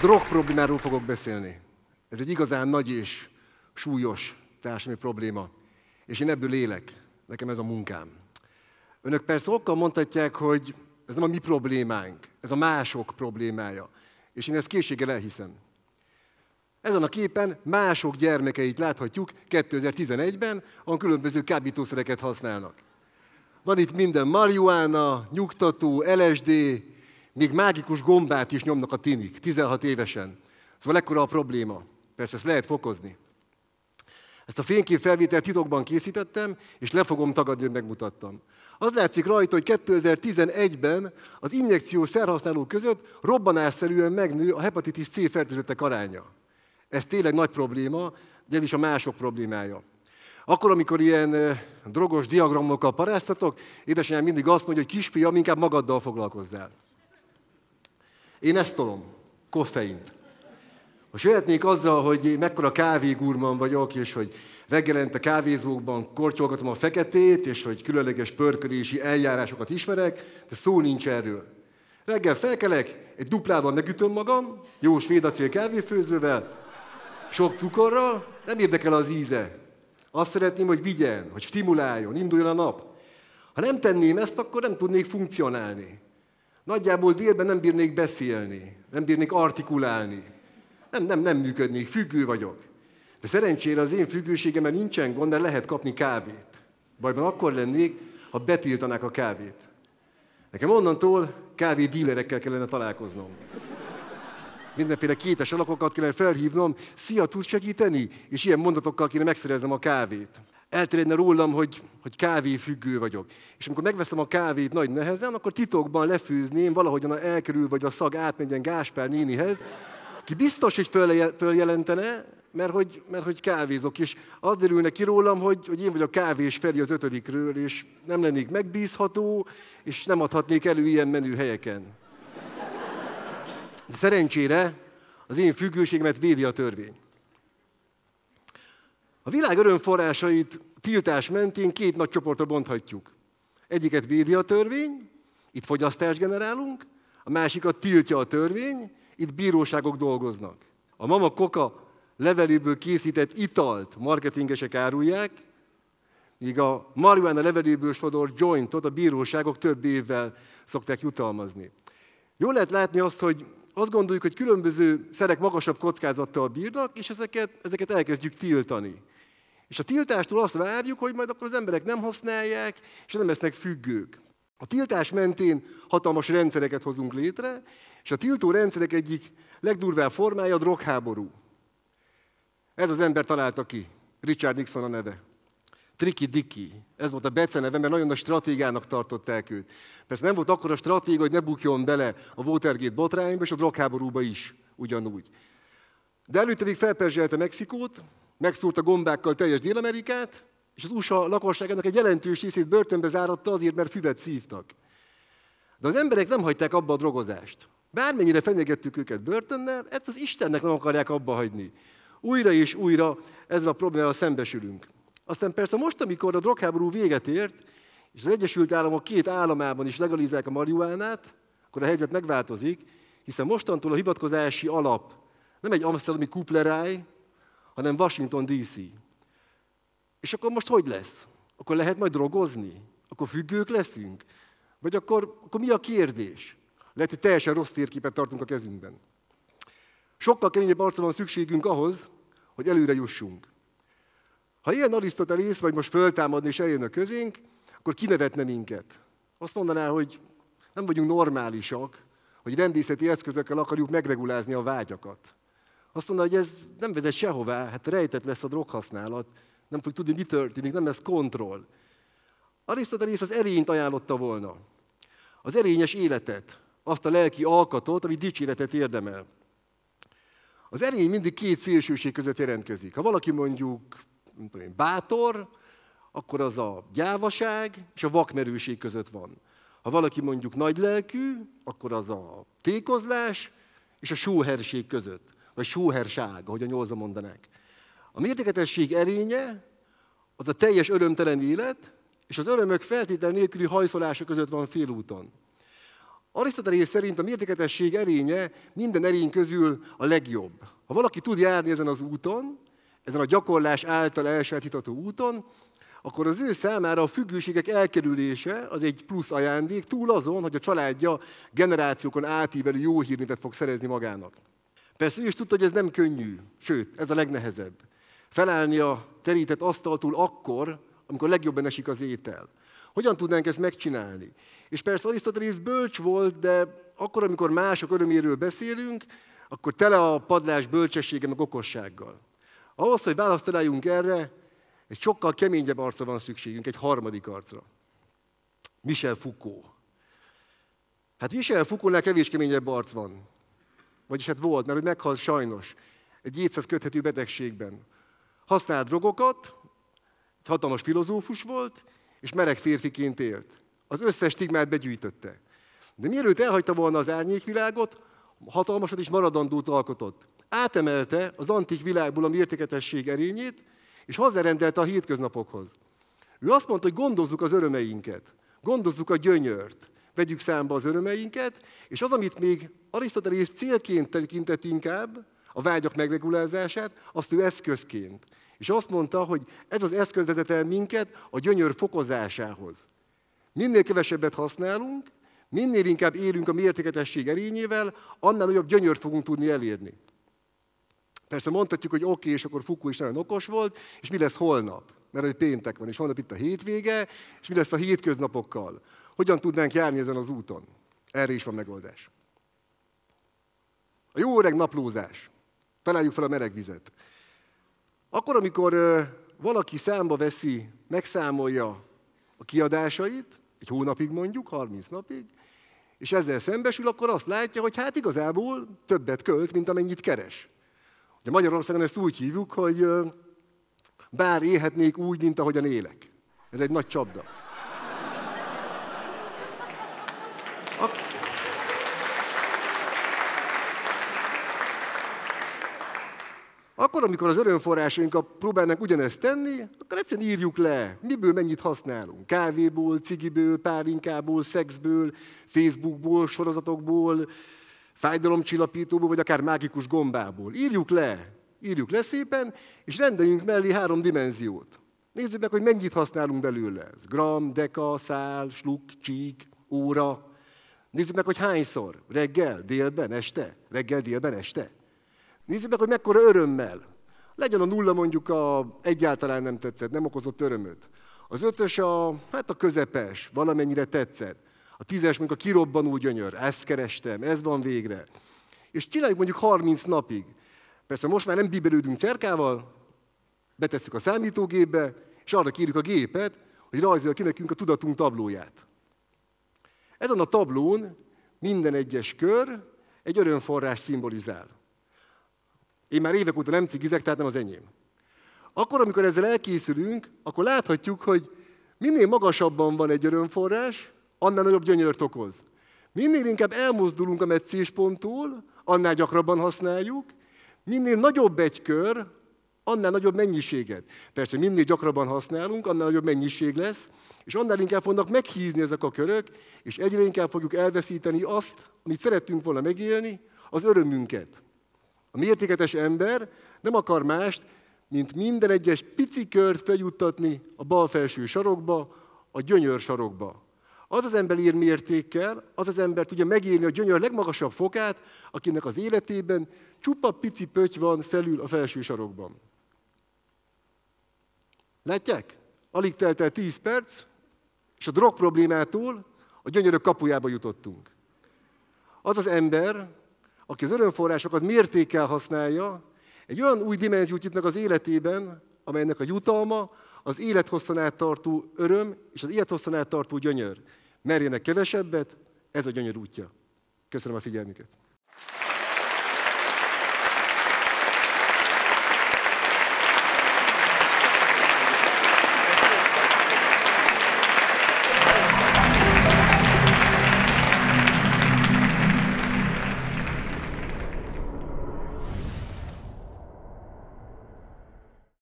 drog problémáról fogok beszélni. Ez egy igazán nagy és súlyos társadalmi probléma. És én ebből élek. Nekem ez a munkám. Önök persze okkal mondhatják, hogy ez nem a mi problémánk, ez a mások problémája. És én ezt készséggel elhiszem. Ezen a képen mások gyermekeit láthatjuk 2011-ben, ahol különböző kábítószereket használnak. Van itt minden marihuána, nyugtató, LSD, még mágikus gombát is nyomnak a tinik, 16 évesen. Szóval ekkora a probléma. Persze ezt lehet fokozni. Ezt a fénykép felvételt titokban készítettem, és le fogom tagadni, hogy megmutattam. Az látszik rajta, hogy 2011-ben az injekciós szerhasználók között robbanásszerűen megnő a hepatitis C fertőzöttek aránya. Ez tényleg nagy probléma, de ez is a mások problémája. Akkor, amikor ilyen drogos diagramokkal paráztatok, édesanyám mindig azt mondja, hogy kisfiam, inkább magaddal foglalkozzál. Én ezt tolom, koffeint. Most jöhetnék azzal, hogy mekkora kávégurman vagyok, és hogy a kávézókban kortyolgatom a feketét, és hogy különleges pörkölési eljárásokat ismerek, de szó nincs erről. Reggel felkelek, egy duplával megütöm magam, jó svéd acél kávéfőzővel, sok cukorral, nem érdekel az íze. Azt szeretném, hogy vigyen, hogy stimuláljon, induljon a nap. Ha nem tenném ezt, akkor nem tudnék funkcionálni. Nagyjából délben nem bírnék beszélni, nem bírnék artikulálni. Nem, nem, nem működnék, függő vagyok. De szerencsére az én függőségemben nincsen gond, mert lehet kapni kávét. Bajban akkor lennék, ha betiltanák a kávét. Nekem onnantól dílerekkel kellene találkoznom. Mindenféle kétes alakokat kellene felhívnom, szia, tudsz segíteni? És ilyen mondatokkal kéne megszereznem a kávét elterjedne rólam, hogy, hogy kávéfüggő vagyok. És amikor megveszem a kávét nagy nehezen, akkor titokban lefűzném, valahogyan elkerül, vagy a szag átmegyen Gáspár nénihez, ki biztos, hogy följelentene, mert hogy, mert hogy kávézok, és az derülne ki rólam, hogy, hogy én vagyok kávés Feri az ötödikről, és nem lennék megbízható, és nem adhatnék elő ilyen menő helyeken. De szerencsére az én függőségemet védi a törvény. A világ örömforrásait tiltás mentén két nagy csoportra bonthatjuk. Egyiket védi a törvény, itt fogyasztást generálunk, a másikat tiltja a törvény, itt bíróságok dolgoznak. A Mama koka leveléből készített italt marketingesek árulják, míg a marihuana leveléből sodor jointot a bíróságok több évvel szokták jutalmazni. Jól lehet látni azt, hogy azt gondoljuk, hogy különböző szerek magasabb kockázattal bírnak, és ezeket, ezeket elkezdjük tiltani. És a tiltástól azt várjuk, hogy majd akkor az emberek nem használják, és nem lesznek függők. A tiltás mentén hatalmas rendszereket hozunk létre, és a tiltó rendszerek egyik legdurvább formája a drogháború. Ez az ember találta ki, Richard Nixon a neve. Triki Dicky, Ez volt a beceneve, mert nagyon a stratégiának tartották őt. Persze nem volt akkor a stratégia, hogy ne bukjon bele a Watergate botrányba és a drogháborúba is ugyanúgy. De előtte még felperzselte Mexikót, megszúrta gombákkal teljes Dél-Amerikát, és az USA lakosságának egy jelentős részét börtönbe záratta azért, mert füvet szívtak. De az emberek nem hagyták abba a drogozást. Bármennyire fenyegettük őket börtönnel, ezt az Istennek nem akarják abba hagyni. Újra és újra ezzel a problémával szembesülünk. Aztán persze most, amikor a drogháború véget ért, és az Egyesült Államok két államában is legalizálják a marihuánát, akkor a helyzet megváltozik, hiszen mostantól a hivatkozási alap nem egy amsterdami kupleráj, hanem Washington DC. És akkor most hogy lesz? Akkor lehet majd drogozni? Akkor függők leszünk? Vagy akkor, akkor mi a kérdés? Lehet, hogy teljesen rossz térképet tartunk a kezünkben. Sokkal keményebb arcra van szükségünk ahhoz, hogy előre jussunk. Ha ilyen Arisztotelész vagy most föltámadni és eljön a közénk, akkor kinevetne minket. Azt mondaná, hogy nem vagyunk normálisak, hogy rendészeti eszközökkel akarjuk megregulázni a vágyakat. Azt mondta, hogy ez nem vezet sehová, hát rejtett lesz a droghasználat, nem fog tudni, mi történik, nem lesz kontroll. Arisztotelész az erényt ajánlotta volna. Az erényes életet, azt a lelki alkatot, ami dicséretet érdemel. Az erény mindig két szélsőség között jelentkezik. Ha valaki mondjuk nem tudom én, bátor, akkor az a gyávaság és a vakmerőség között van. Ha valaki mondjuk nagylelkű, akkor az a tékozlás és a sóherség között vagy súherság, ahogy a nyolcban mondanák. A mértéketesség erénye az a teljes örömtelen élet, és az örömök feltétel nélküli hajszolása között van félúton. Arisztotelész szerint a mértéketesség erénye minden erény közül a legjobb. Ha valaki tud járni ezen az úton, ezen a gyakorlás által elsajátítható úton, akkor az ő számára a függőségek elkerülése az egy plusz ajándék, túl azon, hogy a családja generációkon átívelő jó hírnévet fog szerezni magának. Persze ő is tudta, hogy ez nem könnyű, sőt, ez a legnehezebb. Felállni a terített asztaltól akkor, amikor legjobban esik az étel. Hogyan tudnánk ezt megcsinálni? És persze Arisztotelész bölcs volt, de akkor, amikor mások öröméről beszélünk, akkor tele a padlás bölcsessége meg okossággal. Ahhoz, hogy választ találjunk erre, egy sokkal keményebb arcra van szükségünk, egy harmadik arcra. Michel Foucault. Hát Michel Foucaultnál kevés keményebb arc van. Vagyis hát volt, mert hogy meghal sajnos egy éthez köthető betegségben. Használt drogokat, egy hatalmas filozófus volt, és meleg férfiként élt. Az összes stigmát begyűjtötte. De mielőtt elhagyta volna az árnyékvilágot, hatalmasat és maradandót alkotott. Átemelte az antik világból a mértéketesség erényét, és hozzárendelte a hétköznapokhoz. Ő azt mondta, hogy gondozzuk az örömeinket, gondozzuk a gyönyört, vegyük számba az örömeinket, és az, amit még Arisztotelész célként tekintett inkább a vágyak megregulázását, azt ő eszközként. És azt mondta, hogy ez az eszköz vezet el minket a gyönyör fokozásához. Minél kevesebbet használunk, minél inkább élünk a mértéketesség erényével, annál nagyobb gyönyört fogunk tudni elérni. Persze mondhatjuk, hogy oké, okay, és akkor Fuku is nagyon okos volt, és mi lesz holnap? Mert hogy péntek van, és holnap itt a hétvége, és mi lesz a hétköznapokkal? Hogyan tudnánk járni ezen az úton? Erre is van megoldás. A jó öreg naplózás. Találjuk fel a meleg vizet. Akkor, amikor valaki számba veszi, megszámolja a kiadásait, egy hónapig mondjuk, 30 napig, és ezzel szembesül, akkor azt látja, hogy hát igazából többet költ, mint amennyit keres. Ugye Magyarországon ezt úgy hívjuk, hogy bár élhetnék úgy, mint ahogyan élek. Ez egy nagy csapda. akkor, amikor az örömforrásainkkal próbálnak ugyanezt tenni, akkor egyszerűen írjuk le, miből mennyit használunk. Kávéból, cigiből, pálinkából, szexből, Facebookból, sorozatokból, fájdalomcsillapítóból, vagy akár mágikus gombából. Írjuk le, írjuk le szépen, és rendeljünk mellé három dimenziót. Nézzük meg, hogy mennyit használunk belőle. Ez gram, deka, szál, sluk, csík, óra. Nézzük meg, hogy hányszor. Reggel, délben, este. Reggel, délben, este. Nézzük meg, hogy mekkora örömmel. Legyen a nulla mondjuk a egyáltalán nem tetszett, nem okozott örömöt. Az ötös a, hát a közepes, valamennyire tetszett. A tízes mondjuk a kirobbanó gyönyör, ezt kerestem, ez van végre. És csináljuk mondjuk 30 napig. Persze most már nem bíbelődünk cerkával, betesszük a számítógépbe, és arra kérjük a gépet, hogy rajzolja ki nekünk a tudatunk tablóját. Ezen a tablón minden egyes kör egy örömforrás szimbolizál. Én már évek óta nem cigizek, tehát nem az enyém. Akkor, amikor ezzel elkészülünk, akkor láthatjuk, hogy minél magasabban van egy örömforrás, annál nagyobb gyönyört okoz. Minél inkább elmozdulunk a meccésponttól, annál gyakrabban használjuk, minél nagyobb egy kör, annál nagyobb mennyiséget. Persze minél gyakrabban használunk, annál nagyobb mennyiség lesz, és annál inkább fognak meghízni ezek a körök, és egyre inkább fogjuk elveszíteni azt, amit szerettünk volna megélni, az örömünket. A mértéketes ember nem akar mást, mint minden egyes pici kört feljuttatni a bal felső sarokba, a gyönyör sarokba. Az az ember ír mértékkel, az az ember tudja megírni a gyönyör legmagasabb fokát, akinek az életében csupa pici pöty van felül a felső sarokban. Látják? Alig telt el 10 perc, és a drog problémától a gyönyörök kapujába jutottunk. Az az ember, aki az örömforrásokat mértékkel használja, egy olyan új dimenziót nyitnak az életében, amelynek a jutalma az élethosszan át tartó öröm és az élethosszan át tartó gyönyör. Merjenek kevesebbet, ez a gyönyör útja. Köszönöm a figyelmüket.